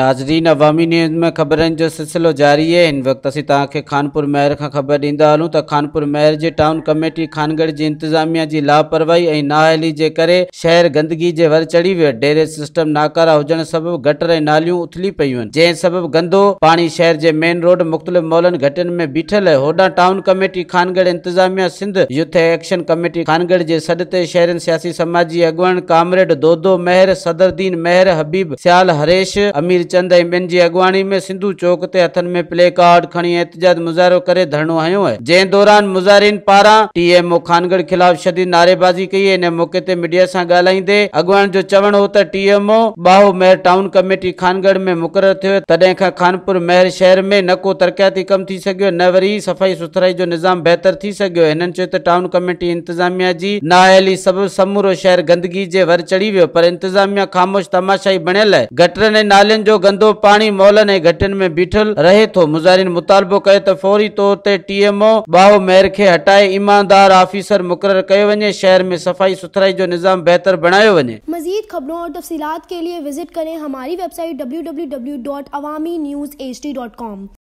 नाज़रीन अवामी न्यूज़ में खबर जो सिलसिलो जारी है इन वक्त असीं तानपुर खानपुर महर ख़बर दींदा हलूं तो खानपुर महर के टाउन कमेटी खानगढ़ की इंतजामिया की लापरवाही ऐं नाहली के कर शहर गंदगी के वर चढ़ी वियो डेरे सिस्टम नाकारा होजन सब गटर ए नालियूं उथली पन जै सब गंदो पानी शहर के मेन रोड मुख़्तलिफ़ मॉलनि घटन में बीठल है होडा टाउन कमेटी खानगढ़ इंतजामिया Sindh youth action committee Khangarh के सद से शहर सियासी समाजी अगवान कामरेड दोदो महर सदरदीन मेहर हबीब सियाल हरेश अमीर चंद ऐं जी अगुवाणी में सिंधु चौक के हथन में प्ले कार्ड खी एहतजाज मुज़ाहिरो कर धरणो हयो है जै दौरान मुज़ाहिरीन पारा टीएमओ खानगढ़ खिलाफ़ शदीद नारेबाज़ी कई इन मौक़े से मीडिया से ॻाल्हाईंदे अॻुवाण जो चवण हो तो टीएमओ बाहो मेहर टाउन कमेटी खानगढ़ में मुकर थे तदें का खानपुर मेहर शहर में न को तरक़ियाती कम थी सको न वरी सफ़ाई सुथराई जो निज़ाम बेहतर थी सको इन टाउन कमेटी इंतजामिया की नाहली सब समूरो शहर गंदगी के वर चढ़ी वो पर इंतजामिया ख़ामोश तमाशाई बनल है गटर ऐं जो गंदो पानी मोलन ऐं घटनि में बीठल रहे तो मुज़ाहिरीन मुतालबो कर त फौरी तौर ते टीएमओ बाहो मेयर के हटाए ईमानदार ऑफिसर मुकर कयो वञे शहर में सफ़ाई सुथराई जो निज़ाम बेहतर बनाया वे मज़ीद खबरों और तफसीत के लिए विजिट करें हमारी website W W W dot Awami news H D dot com